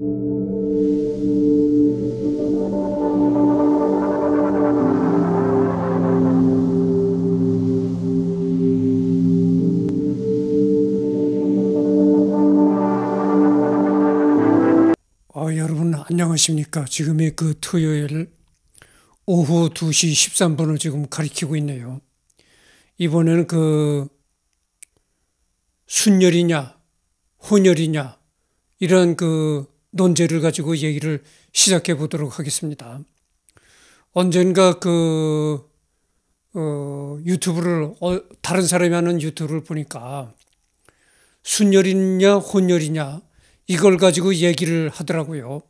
어, 여러분 안녕하십니까. 지금의 그 토요일 오후 2시 13분을 지금 가리키고 있네요. 이번에는 그 순열이냐 혼열이냐 이런 그 논제를 가지고 얘기를 시작해 보도록 하겠습니다. 언젠가 그, 어, 유튜브를, 어, 다른 사람이 하는 유튜브를 보니까 순열이냐 혼열이냐 이걸 가지고 얘기를 하더라고요.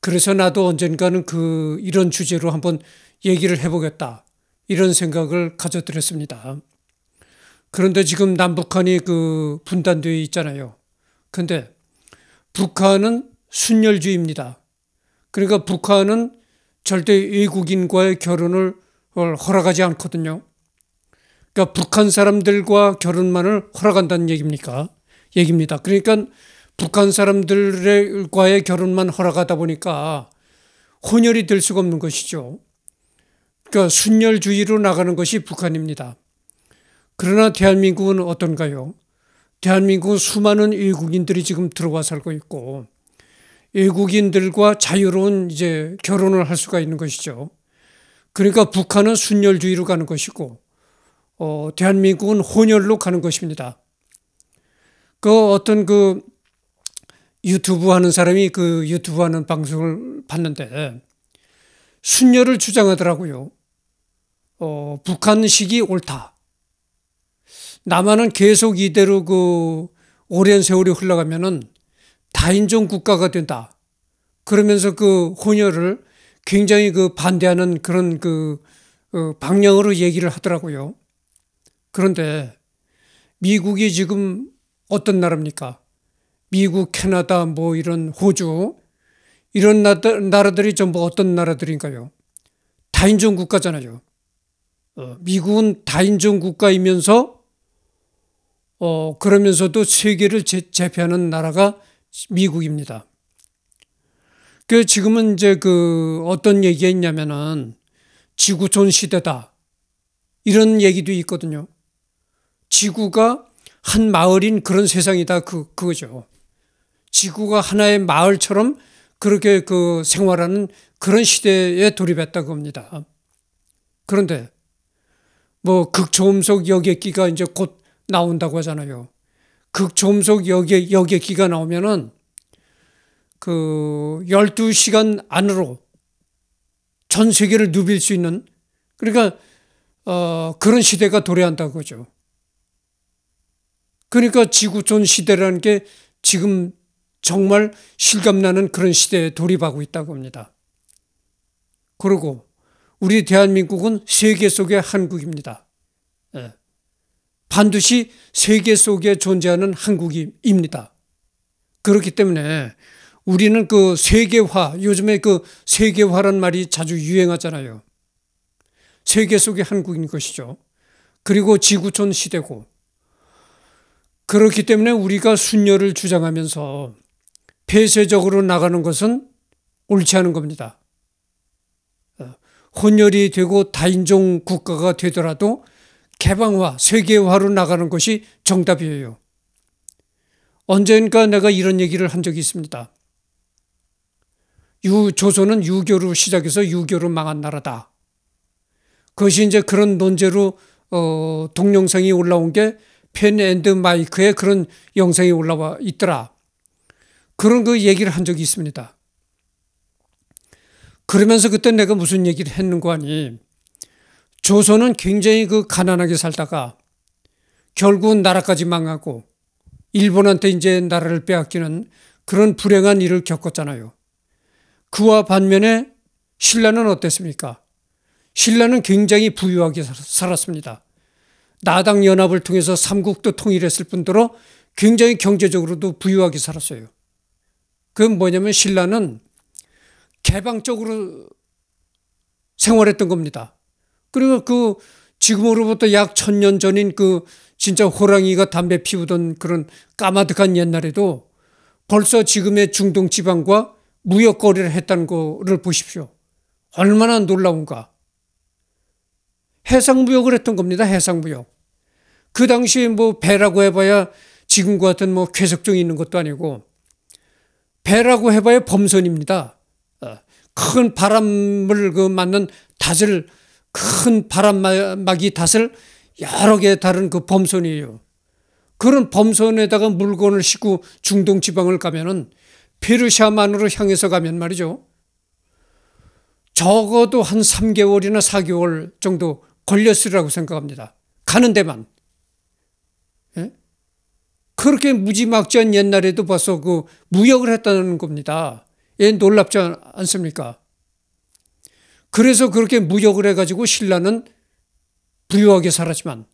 그래서 나도 언젠가는 그 이런 주제로 한번 얘기를 해보겠다 이런 생각을 가져드렸습니다 그런데 지금 남북한이 그 분단되어 있잖아요. 근데 북한은 순열주의입니다 그러니까 북한은 절대 외국인과의 결혼을 어, 허락하지 않거든요. 그러니까 북한 사람들과 결혼만을 허락한다는 얘기입니까? 얘기입니다. 그러니까 북한 사람들과의 결혼만 허락하다 보니까 혼혈이 될 수가 없는 것이죠. 그러니까 순열주의로 나가는 것이 북한입니다. 그러나 대한민국은 어떤가요? 대한민국은 수많은 외국인들이 지금 들어와 살고 있고 외국인들과 자유로운 이제 결혼을 할 수가 있는 것이죠. 그러니까 북한은 순열주의로 가는 것이고 어, 대한민국은 혼혈로 가는 것입니다. 그 어떤 그 유튜브 하는 사람이 그 유튜브 하는 방송을 봤는데 순열을 주장하더라고요. 어, 북한식이 옳다. 남한은 계속 이대로 그 오랜 세월이 흘러가면은 다인종 국가가 된다. 그러면서 그 혼혈을 굉장히 그 반대하는 그런 그 어, 방향으로 얘기를 하더라고요. 그런데 미국이 지금 어떤 나라입니까? 미국, 캐나다, 뭐 이런 호주 이런 나라들이 전부 어떤 나라들인가요? 다인종 국가잖아요. 어, 미국은 다인종 국가이면서 어, 그러면서도 세계를 재, 패하는 나라가 미국입니다. 그 지금은 이제 그 어떤 얘기가 있냐면은 지구촌 시대다. 이런 얘기도 있거든요. 지구가 한 마을인 그런 세상이다. 그, 그거죠. 지구가 하나의 마을처럼 그렇게 그 생활하는 그런 시대에 돌입했다고 합니다. 그런데 뭐 극초음속 여객기가 이제 곧 나온다고 하잖아요. 극초음속 그 여기여기 기가 나오면은 그 12시간 안으로 전 세계를 누빌 수 있는 그러니까 어, 그런 시대가 도래한다고 거죠. 그러니까 지구촌 시대라는 게 지금 정말 실감나는 그런 시대에 돌입하고 있다고 합니다. 그리고 우리 대한민국은 세계 속의 한국입니다. 반드시 세계 속에 존재하는 한국입니다. 그렇기 때문에 우리는 그 세계화, 요즘에 그 세계화란 말이 자주 유행하잖아요. 세계 속의 한국인 것이죠. 그리고 지구촌 시대고. 그렇기 때문에 우리가 순열을 주장하면서 폐쇄적으로 나가는 것은 옳지 않은 겁니다. 어, 혼혈이 되고 다인종 국가가 되더라도 개방화, 세계화로 나가는 것이 정답이에요. 언젠가 내가 이런 얘기를 한 적이 있습니다. 유, 조선은 유교로 시작해서 유교로 망한 나라다. 그것이 이제 그런 논제로 어, 동영상이 올라온 게펜 앤드 마이크의 그런 영상이 올라와 있더라. 그런 그 얘기를 한 적이 있습니다. 그러면서 그때 내가 무슨 얘기를 했는고 하니 조선은 굉장히 그 가난하게 살다가 결국은 나라까지 망하고 일본한테 이제 나라를 빼앗기는 그런 불행한 일을 겪었잖아요. 그와 반면에 신라는 어땠습니까? 신라는 굉장히 부유하게 살았습니다. 나당 연합을 통해서 삼국도 통일했을 뿐더러 굉장히 경제적으로도 부유하게 살았어요. 그건 뭐냐면 신라는 개방적으로 생활했던 겁니다. 그리고 그 지금으로부터 약천년 전인 그 진짜 호랑이가 담배 피우던 그런 까마득한 옛날에도 벌써 지금의 중동 지방과 무역 거래를 했다는 거를 보십시오. 얼마나 놀라운가. 해상 무역을 했던 겁니다. 해상 무역. 그 당시에 뭐 배라고 해봐야 지금과 같은 뭐 쾌속종이 있는 것도 아니고 배라고 해봐야 범선입니다. 어, 큰 바람을 그 맞는 닷을 큰 바람막이 탓을 여러 개 다른 그 범선이에요. 그런 범선에다가 물건을 싣고 중동 지방을 가면은 페르시아만으로 향해서 가면 말이죠. 적어도 한 3개월이나 4개월 정도 걸렸으리라고 생각합니다. 가는 데만. 예? 그렇게 무지막지한 옛날에도 벌써 그 무역을 했다는 겁니다. 예, 놀랍지 않습니까? 그래서 그렇게 무역을 해가지고 신라는 부유하게 살았지만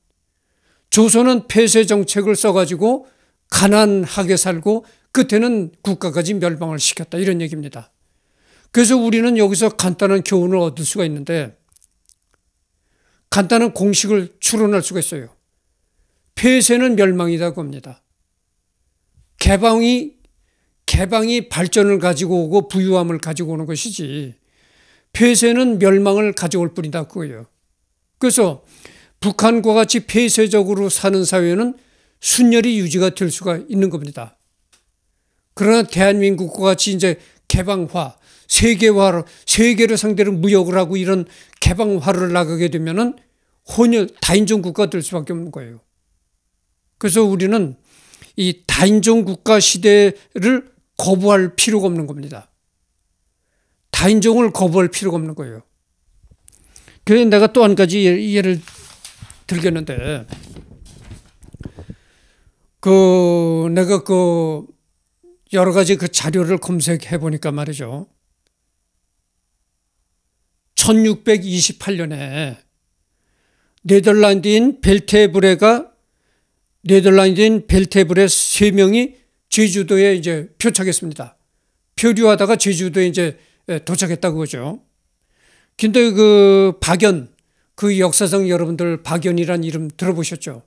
조선은 폐쇄 정책을 써가지고 가난하게 살고 끝에는 국가까지 멸망을 시켰다 이런 얘기입니다. 그래서 우리는 여기서 간단한 교훈을 얻을 수가 있는데 간단한 공식을 추론할 수가 있어요. 폐쇄는 멸망이다고 합니다. 개방이 개방이 발전을 가지고 오고 부유함을 가지고 오는 것이지 폐쇄는 멸망을 가져올 뿐이다 그거예요. 그래서 북한과 같이 폐쇄적으로 사는 사회는 순열이 유지가 될 수가 있는 겁니다. 그러나 대한민국과 같이 이제 개방화, 세계화로 세계를 상대로 무역을 하고 이런 개방화를 나가게 되면은 혼혈 다인종 국가 될 수밖에 없는 거예요. 그래서 우리는 이 다인종 국가 시대를 거부할 필요가 없는 겁니다. 타인종을 거부할 필요가 없는 거예요. 그래서 내가 또 한 가지 예를 들겠는데, 그, 내가 그, 여러 가지 그 자료를 검색해 보니까 말이죠. 1628년에 네덜란드인 벨테브레가 네덜란드인 벨테브레 세 명이 제주도에 이제 표착했습니다. 표류하다가 제주도에 이제 예, 도착했다고 그죠. 근데 그 박연, 그 역사상 여러분들 박연이란 이름 들어보셨죠?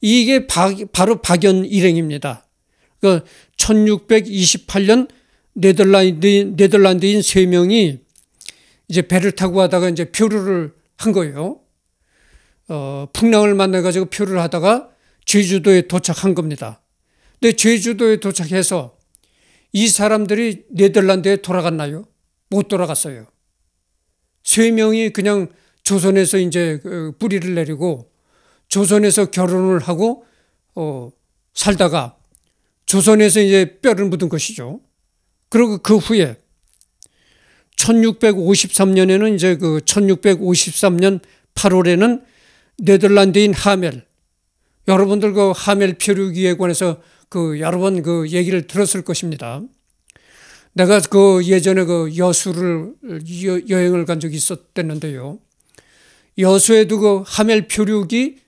이게 바, 바로 박연 일행입니다. 그 1628년 네덜란드, 네덜란드인 세 명이 이제 배를 타고 하다가 이제 표류를 한 거예요. 어, 풍랑을 만나가지고 표류를 하다가 제주도에 도착한 겁니다. 근데 제주도에 도착해서 이 사람들이 네덜란드에 돌아갔나요? 못 돌아갔어요. 세 명이 그냥 조선에서 이제 어, 뿌리를 내리고 조선에서 결혼을 하고 어, 살다가 조선에서 이제 뼈를 묻은 것이죠. 그리고 그 후에 1653년에는 이제 그 1653년 8월에는 네덜란드인 하멜 여러분들 그 하멜 표류기에 관해서 그 여러 번 그 얘기를 들었을 것입니다. 내가 그 예전에 그 여수를 여, 행을간 적이 있었댔는데요. 여수에도 그 하멜 표류기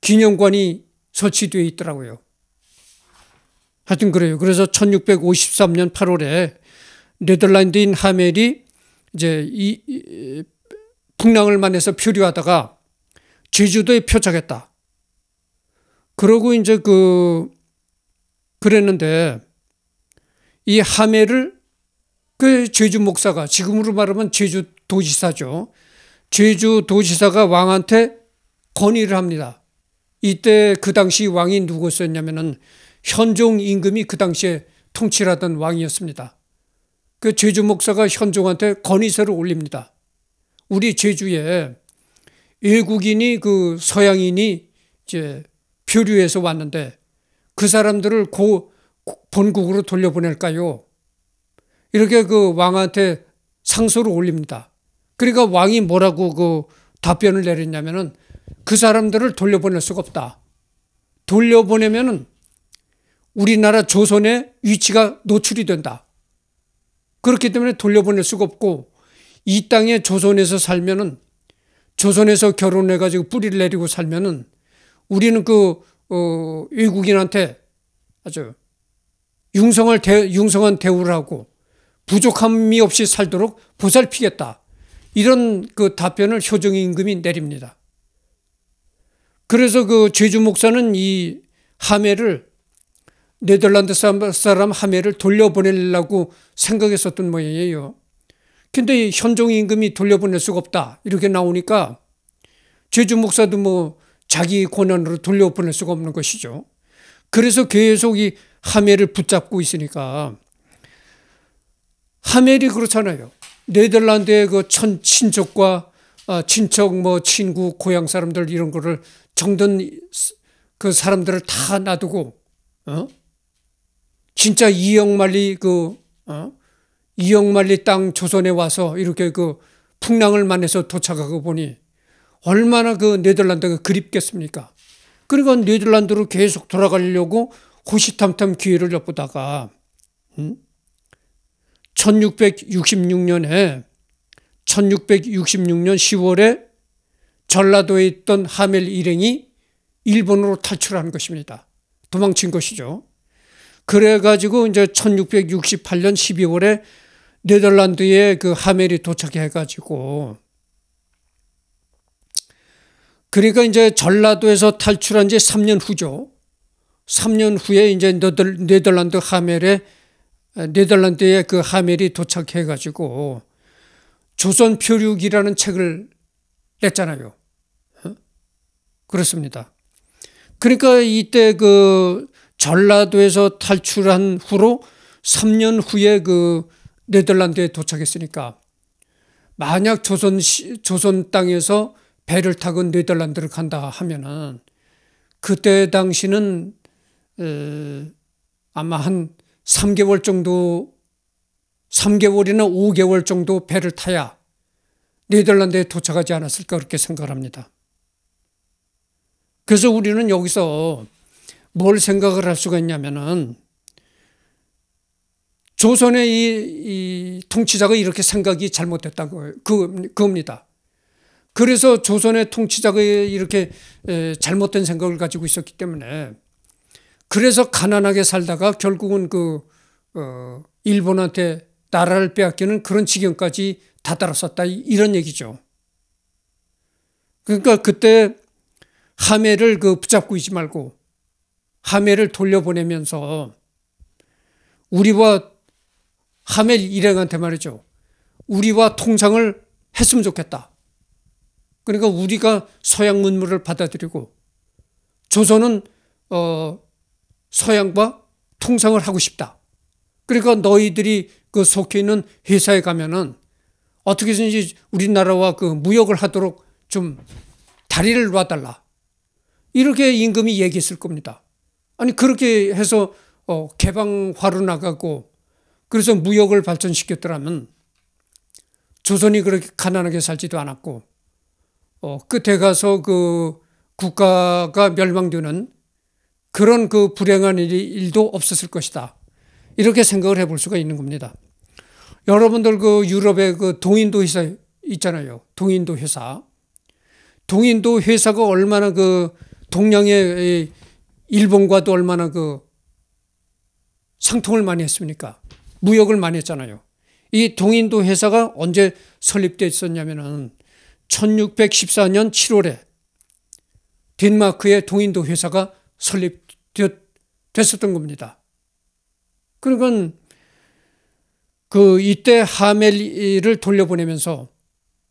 기념관이 설치되어 있더라고요. 하여튼 그래요. 그래서 1653년 8월에 네덜란드인 하멜이 이제 이, 이 풍랑을 만나서 표류하다가 제주도에 표착했다. 그러고 이제 그 그랬는데 이함해를그 제주 목사가 지금으로 말하면 제주 도지사죠. 제주 도지사가 왕한테 건의를 합니다. 이때 그 당시 왕이 누구였냐면은 현종 임금이 그 당시에 통치를 하던 왕이었습니다. 그 제주 목사가 현종한테 건의서를 올립니다. 우리 제주에 외국인이 그 서양인이 이제 표류해서 왔는데 그 사람들을 고 본국으로 돌려보낼까요? 이렇게 그 왕한테 상소를 올립니다. 그러니까 왕이 뭐라고 그 답변을 내렸냐면은 그 사람들을 돌려보낼 수가 없다. 돌려보내면은 우리나라 조선의 위치가 노출이 된다. 그렇기 때문에 돌려보낼 수가 없고 이 땅에 조선에서 살면은 조선에서 결혼해가지고 뿌리를 내리고 살면은 우리는 그 어, 외국인한테 아주 융성을 대, 융성한 대우를 하고 부족함이 없이 살도록 보살피겠다. 이런 그 답변을 효정 임금이 내립니다. 그래서 그 제주 목사는 이 하메를 네덜란드 사람 하메를 돌려보내려고 생각했었던 모양이에요. 근데 현종 임금이 돌려보낼 수가 없다. 이렇게 나오니까 제주 목사도 뭐 자기 권한으로 돌려보낼 수가 없는 것이죠. 그래서 계속 이 하멜을 붙잡고 있으니까 하멜이 그렇잖아요. 네덜란드의 그천 친족과 아, 친척 뭐 친구 고향 사람들 이런 거를 정든 그 사람들을 다 놔두고 어? 진짜 이영만리 그 어? 이영만리 땅 조선에 와서 이렇게 그 풍랑을 만나서 도착하고 보니 얼마나 그 네덜란드가 그립겠습니까? 그러니까 네덜란드로 계속 돌아가려고 호시탐탐 기회를 엿보다가 1666년에 1666년 10월에 전라도에 있던 하멜 일행이 일본으로 탈출한 것입니다. 도망친 것이죠. 그래가지고 이제 1668년 12월에 네덜란드에 그 하멜이 도착해가지고 그러니까 이제 전라도에서 탈출한 지 3년 후죠. 3년 후에 이제 네덜란드 하멜에 네덜란드에그 하멜이 도착해 가지고 조선 표류기라는 책을 냈잖아요. 어? 그렇습니다. 그러니까 이때 그 전라도에서 탈출한 후로 3년 후에 그 네덜란드에 도착했으니까 만약 조선 조선 땅에서 배를 타고 네덜란드를 간다 하면은 그때 당시는 아마 한 3개월 정도 3개월이나 5개월 정도 배를 타야 네덜란드에 도착하지 않았을까 그렇게 생각합니다. 그래서 우리는 여기서 뭘 생각을 할 수가 있냐면은 조선의 이, 이 통치자가 이렇게 생각이 잘못됐다고 그, 그 겁니다. 그래서 조선의 통치자가 이렇게 잘못된 생각을 가지고 있었기 때문에 그래서 가난하게 살다가 결국은 그, 어, 일본한테 나라를 빼앗기는 그런 지경까지 다다랐었다. 이런 얘기죠. 그러니까 그때 하메를 그 붙잡고 있지 말고 하메를 돌려보내면서 우리와 하멜 일행한테 말이죠. 우리와 통상을 했으면 좋겠다. 그러니까 우리가 서양 문물을 받아들이고 조선은 어 서양과 통상을 하고 싶다. 그러니까 너희들이 그 속해 있는 회사에 가면은 어떻게 든지 우리나라와 그 무역을 하도록 좀 다리를 놔달라. 이렇게 임금이 얘기했을 겁니다. 아니, 그렇게 해서 어, 개방화로 나가고 그래서 무역을 발전시켰더라면 조선이 그렇게 가난하게 살지도 않았고 어, 끝에 가서 그 국가가 멸망되는 그런 그 불행한 일이 일도 없었을 것이다. 이렇게 생각을 해볼 수가 있는 겁니다. 여러분들 그 유럽의 그 동인도 회사 있잖아요. 동인도 회사. 동인도 회사가 얼마나 그 동양의 일본과도 얼마나 그 상통을 많이 했습니까? 무역을 많이 했잖아요. 이 동인도 회사가 언제 설립되어 있었냐면은 1614년 7월에 덴마크의 동인도 회사가 설립됐었던 겁니다. 그러니까 그 이때 하멜를 돌려보내면서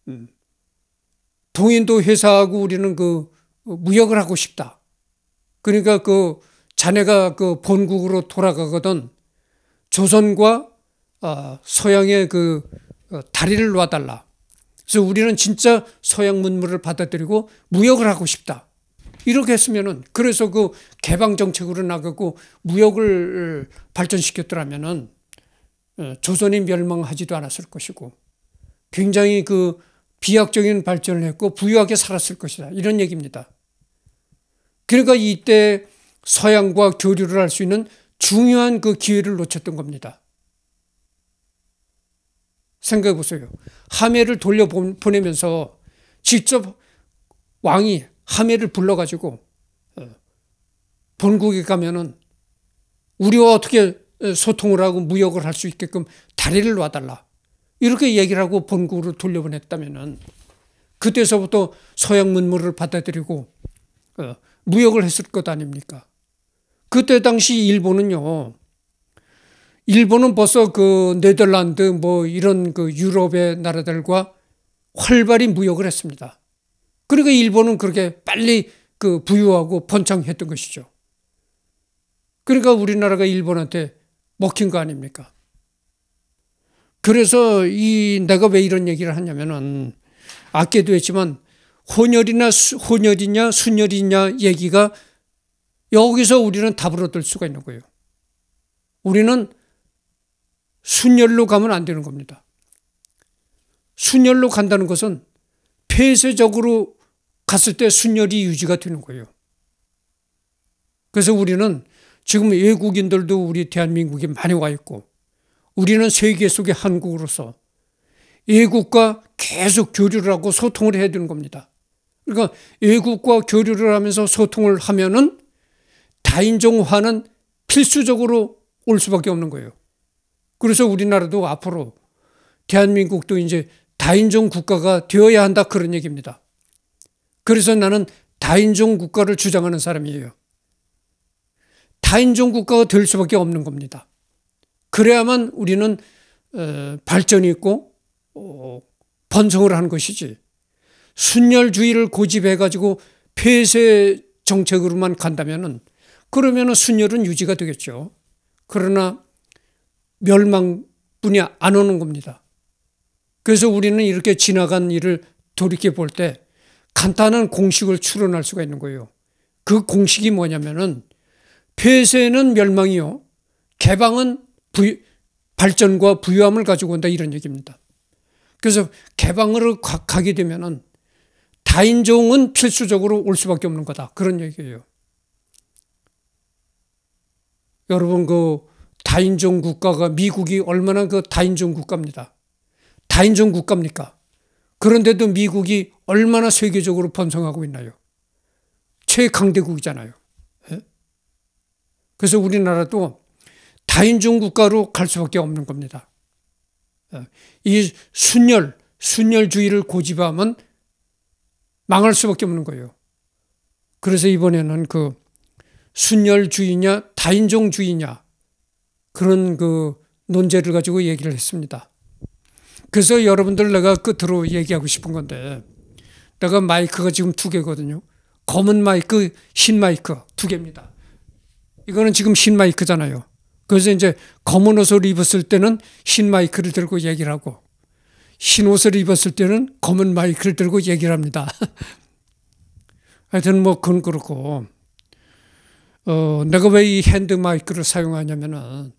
음. 동인도 회사하고 우리는 그 무역을 하고 싶다. 그러니까 그 자네가 그 본국으로 돌아가거든 조선과 아, 서양의 그 어, 다리를 놔달라. 그래서 우리는 진짜 서양 문물을 받아들이고 무역을 하고 싶다. 이렇게 했으면은 그래서 그 개방 정책으로 나가고 무역을 어, 발전시켰더라면은 어, 조선이 멸망하지도 않았을 것이고 굉장히 그 비약적인 발전을 했고 부유하게 살았을 것이다. 이런 얘기입니다. 그러니까 이때 서양과 교류를 할 수 있는 중요한 그 기회를 놓쳤던 겁니다. 생각해 보세요. 함해를 돌려보내면서 직접 왕이 함해를 불러가지고 어, 본국에 가면은 우리와 어떻게 어, 소통을 하고 무역을 할 수 있게끔 다리를 놔달라. 이렇게 얘기를 하고 본국으로 돌려보냈다면은 그때서부터 서양 문물을 받아들이고 어, 무역을 했을 것 아닙니까? 그때 당시 일본은요. 일본은 벌써 그 네덜란드 뭐 이런 그 유럽의 나라들과 활발히 무역을 했습니다. 그러니까 일본은 그렇게 빨리 그 부유하고 번창했던 것이죠. 그러니까 우리나라가 일본한테 먹힌 거 아닙니까? 그래서 이 내가 왜 이런 얘기를 하냐면은 아까도 했지만 혼혈이나 수, 혼혈이냐 순혈이냐 얘기가 여기서 우리는 답을 얻을 수가 있는 거예요. 우리는 순혈로 가면 안 되는 겁니다. 순혈로 간다는 것은 폐쇄적으로 갔을 때순열이 유지가 되는 거예요. 그래서 우리는 지금 외국인들도 우리 대한민국에 많이 와 있고 우리는 세계 속의 한국으로서 외국과 계속 교류를 하고 소통을 해야 되는 겁니다. 그러니까 외국과 교류를 하면서 소통을 하면은 다인종화는 필수적으로 올 수밖에 없는 거예요. 그래서 우리나라도 앞으로 대한민국도 이제 다인종 국가가 되어야 한다 그런 얘기입니다. 그래서 나는 다인종 국가를 주장하는 사람이에요. 다인종 국가가 될 수밖에 없는 겁니다. 그래야만 우리는 어, 발전이 있고 어, 번성을 하는 것이지 순열주의를 고집해가지고 폐쇄 정책으로만 간다면은 그러면은 순열은 유지가 되겠죠. 그러나 멸망뿐이 안 오는 겁니다. 그래서 우리는 이렇게 지나간 일을 돌이켜 볼때 간단한 공식을 추론할 수가 있는 거예요. 그 공식이 뭐냐면은 폐쇄는 멸망이요. 개방은 부, 발전과 부유함을 가지고 온다 이런 얘기입니다. 그래서 개방으로 가, 가게 되면은 다인종은 필수적으로 올 수밖에 없는 거다. 그런 얘기예요. 여러분 그 다인종 국가가 미국이 얼마나 그 다인종 국가입니다. 다인종 국가입니까? 그런데도 미국이 얼마나 세계적으로 번성하고 있나요? 최강대국이잖아요. 예? 그래서 우리나라도 다인종 국가로 갈 수밖에 없는 겁니다. 예? 이 순열, 순열주의를 고집하면 망할 수밖에 없는 거예요. 그래서 이번에는 그 순열주의냐 다인종주의냐 그런 그 논제를 가지고 얘기를 했습니다. 그래서 여러분들 내가 끝으로 얘기하고 싶은 건데 내가 마이크가 지금 두 개거든요. 검은 마이크, 흰 마이크 두 개입니다. 이거는 지금 흰 마이크잖아요. 그래서 이제 검은 옷을 입었을 때는 흰 마이크를 들고 얘기를 하고 흰 옷을 입었을 때는 검은 마이크를 들고 얘기를 합니다. 하여튼 뭐 그건 그렇고 어, 내가 왜 이 핸드 마이크를 사용하냐면은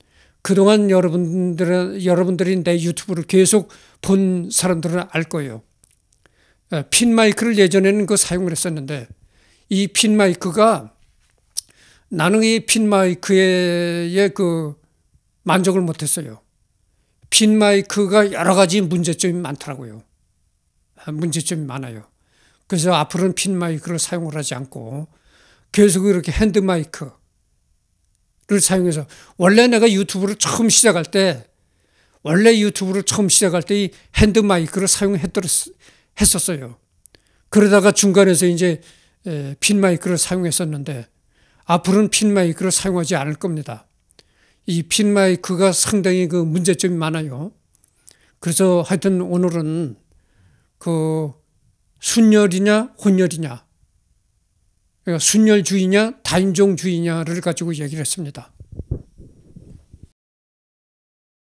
그동안 여러분들 여러분들이 내 유튜브를 계속 본 사람들은 알 거예요. 예, 핀 마이크를 예전에는 그 사용을 했었는데 이 핀 마이크가 나는 이 핀 마이크에 그 만족을 못했어요. 핀 마이크가 여러 가지 문제점이 많더라고요. 아, 문제점이 많아요. 그래서 앞으로는 핀 마이크를 사용을 하지 않고 계속 이렇게 핸드 마이크 를 사용해서 원래 내가 유튜브를 처음 시작할 때 원래 유튜브를 처음 시작할 때 이 핸드 마이크를 사용했었어요. 그러다가 중간에서 이제 핀 마이크를 사용했었는데 앞으로는 핀 마이크를 사용하지 않을 겁니다. 이 핀 마이크가 상당히 그 문제점이 많아요. 그래서 하여튼 오늘은 그 순열이냐 혼열이냐 그러니까 순열주의냐 단종주의냐를 가지고 얘기를 했습니다.